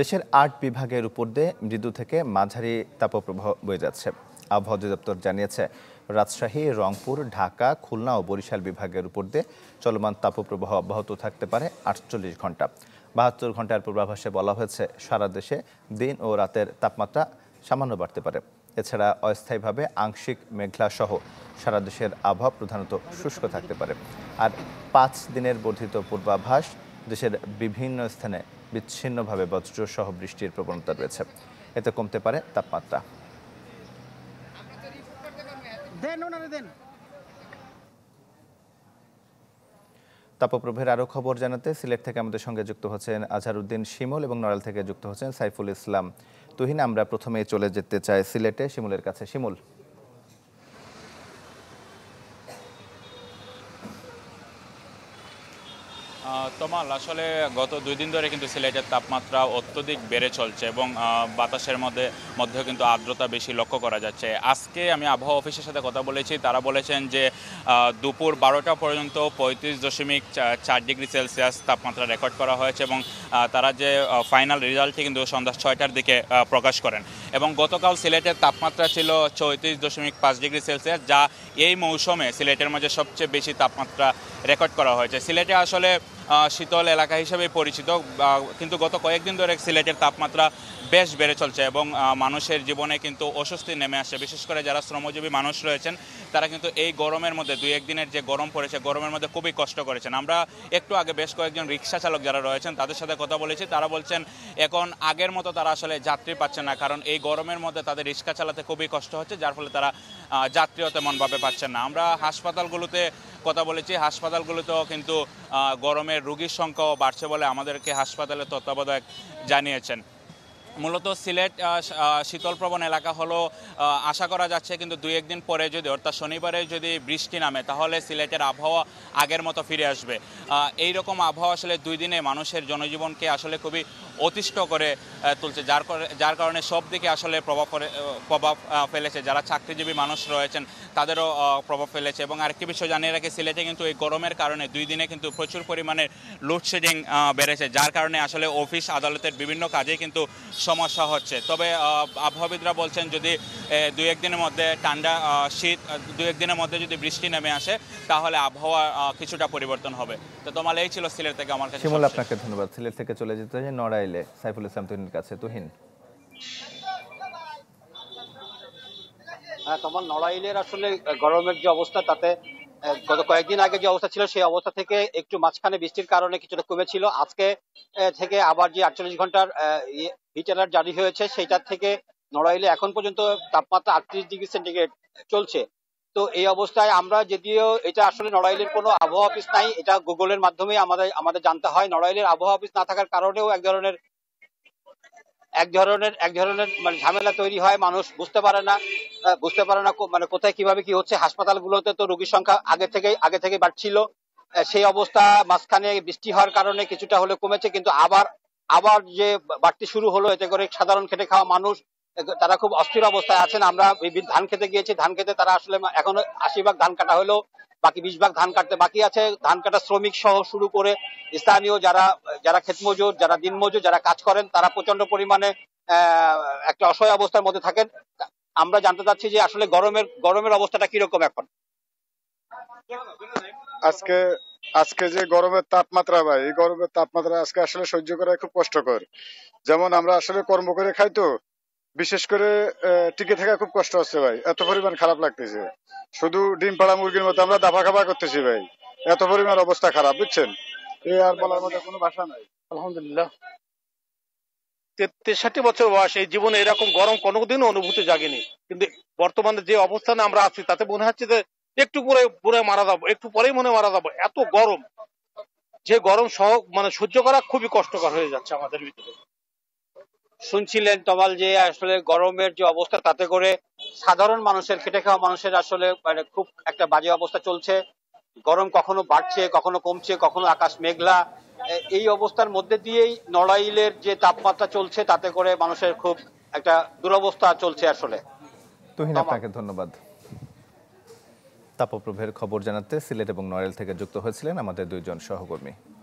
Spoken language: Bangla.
দেশের আট বিভাগের উপর দিয়ে মৃদু থেকে মাঝারি তাপপ্রবাহ বয়ে যাচ্ছে আবহাওয়া অধিদপ্তর জানিয়েছে রাজশাহী রংপুর ঢাকা খুলনা ও বরিশাল বিভাগের উপর দিয়ে চলমান তাপপ্রবাহ অব্যাহত থাকতে পারে আটচল্লিশ ঘন্টা বাহাত্তর ঘন্টার পূর্বাভাসে বলা হয়েছে সারা দেশে দিন ও রাতের তাপমাত্রা সামান্য বাড়তে পারে এছাড়া অস্থায়ীভাবে আংশিক মেঘলা সহ সারা দেশের আবহাওয়া প্রধানত শুষ্ক থাকতে পারে আর পাঁচ দিনের বর্ধিত পূর্বাভাস দেশের বিভিন্ন স্থানে বিচ্ছিন্নভাবে বজ্র সহ বৃষ্টির প্রবণতা রয়েছে এতে কমতে পারে তাপমাত্রা তাপপ্রভের আরও খবর জানাতে সিলেট থেকে আমাদের সঙ্গে যুক্ত হচ্ছেন আজহারউদ্দিন শিমুল এবং নড়াল থেকে যুক্ত হচ্ছেন সাইফুল ইসলাম তুহিন আমরা প্রথমে চলে যেতে চাই সিলেটে শিমুলের কাছে শিমুল তোমাল আসলে গত দুই দিন ধরে কিন্তু সিলেটের তাপমাত্রা অত্যধিক বেড়ে চলছে এবং বাতাসের মধ্যে মধ্যেও কিন্তু আর্দ্রতা বেশি লক্ষ্য করা যাচ্ছে আজকে আমি আবহাওয়া অফিসের সাথে কথা বলেছি তারা বলেছেন যে দুপুর বারোটা পর্যন্ত পঁয়ত্রিশ দশমিক চার ডিগ্রি সেলসিয়াস তাপমাত্রা রেকর্ড করা হয়েছে এবং তারা যে ফাইনাল রেজাল্টটি কিন্তু সন্ধ্যা ছয়টার দিকে প্রকাশ করেন এবং গতকাল সিলেটের তাপমাত্রা ছিল চৌত্রিশ দশমিক পাঁচ ডিগ্রি সেলসিয়াস যা এই মৌসুমে সিলেটের মাঝে সবচেয়ে বেশি তাপমাত্রা রেকর্ড করা হয়েছে সিলেটে আসলে শীতল এলাকা হিসেবে পরিচিত কিন্তু গত কয়েকদিন ধরে সিলেটের তাপমাত্রা বেশ বেড়ে চলছে এবং মানুষের জীবনে কিন্তু অস্বস্তি নেমে আসছে বিশেষ করে যারা শ্রমজীবী মানুষ রয়েছেন তারা কিন্তু এই গরমের মধ্যে দুই একদিনের যে গরম পড়েছে গরমের মধ্যে খুবই কষ্ট করেছেন আমরা একটু আগে বেশ কয়েকজন রিক্সা চালক যারা রয়েছেন তাদের সাথে কথা বলেছি তারা বলছেন এখন আগের মতো তারা আসলে যাত্রী পাচ্ছেন না কারণ এই গরমের মধ্যে তাদের রিক্সা চালাতে খুবই কষ্ট হচ্ছে যার ফলে তারা যাত্রীও তেমনভাবে পাচ্ছেন না আমরা হাসপাতালগুলোতে কথা বলেছি হাসপাতালগুলোতেও কিন্তু গরমের রুগীর সংখ্যাও বাড়ছে বলে আমাদেরকে হাসপাতালের তত্ত্বাবধায়ক জানিয়েছেন মূলত সিলেট শীতলপ্রবণ এলাকা হলো আশা করা যাচ্ছে কিন্তু দুই একদিন পরে যদি অর্থাৎ শনিবারে যদি বৃষ্টি নামে তাহলে সিলেটের আবহাওয়া আগের মতো ফিরে আসবে এই রকম আবহাওয়া আসলে দুই দিনে মানুষের জনজীবনকে আসলে খুবই অতিষ্ঠ করে তুলছে যার যার কারণে সব দিকে আসলে প্রভাব প্রভাব ফেলেছে যারা চাকরিজীবী মানুষ রয়েছেন তাদেরও প্রভাব ফেলেছে এবং আরেকটি বিষয় জানিয়ে রাখি সিলেটে কিন্তু এই গরমের কারণে দুই দিনে কিন্তু প্রচুর পরিমাণে লোডশেডিং বেড়েছে যার কারণে আসলে অফিস আদালতের বিভিন্ন কাজে কিন্তু সমস্যা হচ্ছে তবে আবহাওয়াবিদরা বলছেন যদি দু একদিনের মধ্যে ঠান্ডা শীত দু একদিনের মধ্যে যদি বৃষ্টি নেমে আসে তাহলে আবহাওয়া কিছুটা পরিবর্তন হবে তো তোমার এই ছিল সিলেট থেকে আমার কাছে আপনাকে ধন্যবাদ সিলেট থেকে চলে যেতে নড়াই চাইলে সাইফুল ইসলাম তুহিনের কাছে তুহিন হ্যাঁ তোমার নড়াইলের আসলে গরমের যে অবস্থা তাতে গত কয়েকদিন আগে যে অবস্থা ছিল সেই অবস্থা থেকে একটু মাঝখানে বৃষ্টির কারণে কিছুটা কমেছিল আজকে থেকে আবার যে আটচল্লিশ ঘন্টার হিট অ্যালার্ট ইয়ে, জারি হয়েছে সেইটার থেকে নড়াইলে এখন পর্যন্ত তাপমাত্রা আটত্রিশ ডিগ্রি সেন্টিগ্রেড চলছে তো এই অবস্থায় আমরা যদিও এটা আসলে নড়াইলের কোনো আবহাওয়া অফিস নাই এটা গুগলের মাধ্যমে আমাদের আমাদের জানতে হয় নড়াইলের আবহাওয়া অফিস না থাকার কারণেও এক ধরনের এক ধরনের এক ধরনের মানে ঝামেলা তৈরি হয় মানুষ বুঝতে পারে না বুঝতে পারে না মানে কোথায় কিভাবে কি হচ্ছে হাসপাতালগুলোতে তো রোগীর সংখ্যা আগে থেকে আগে থেকে বাড়ছিল সেই অবস্থা মাঝখানে বৃষ্টি হওয়ার কারণে কিছুটা হলে কমেছে কিন্তু আবার আবার যে বাড়তি শুরু হলো এতে করে সাধারণ খেটে খাওয়া মানুষ তারা খুব অস্থির অবস্থায় আছেন আমরা ধান খেতে গিয়েছি ধান খেতে তারা আসলে এখন আশি ভাগ ধান কাটা হলো বাকি বিশ ভাগ ধান কাটতে বাকি আছে ধান কাটা শ্রমিক সহ শুরু করে স্থানীয় যারা যারা মজুর যারা দিন মজুর যারা কাজ করেন তারা প্রচন্ড পরিমাণে একটা অসহায় অবস্থার মধ্যে থাকেন আমরা জানতে চাচ্ছি যে আসলে গরমের গরমের অবস্থাটা কিরকম এখন আজকে আজকে যে গরমের তাপমাত্রা ভাই এই গরমের তাপমাত্রা আজকে আসলে সহ্য করা খুব কষ্টকর যেমন আমরা আসলে কর্ম করে খাই তো বিশেষ করে টিকে থাকা খুব কষ্ট হচ্ছে ভাই এত পরিমাণ খারাপ লাগতেছে শুধু ডিম পাড়া মুরগির মতো আমরা দাফা খাফা করতেছি ভাই এত পরিমাণ অবস্থা খারাপ বুঝছেন এ আর বলার মতো কোনো ভাষা নাই আলহামদুলিল্লাহ তেষট্টি বছর বয়স এই জীবনে এরকম গরম কোনোদিনও অনুভূতি জাগেনি কিন্তু বর্তমানে যে অবস্থানে আমরা আছি তাতে মনে হচ্ছে যে একটু পরে পরে মারা যাবো একটু পরেই মনে মারা যাবো এত গরম যে গরম সহ মানে সহ্য করা খুবই কষ্টকর হয়ে যাচ্ছে আমাদের ভিতরে শুনছিলেন তমাল যে আসলে গরমের যে অবস্থা তাতে করে সাধারণ মানুষের খেটে খাওয়া মানুষের আসলে মানে খুব একটা বাজে অবস্থা চলছে গরম কখনো বাড়ছে কখনো কমছে কখনো আকাশ মেঘলা এই অবস্থার মধ্যে দিয়েই নড়াইলের যে তাপমাত্রা চলছে তাতে করে মানুষের খুব একটা দুরবস্থা চলছে আসলে আপনাকে ধন্যবাদ তাপপ্রভের খবর জানাতে সিলেট এবং নড়াইল থেকে যুক্ত হয়েছিলেন আমাদের দুইজন সহকর্মী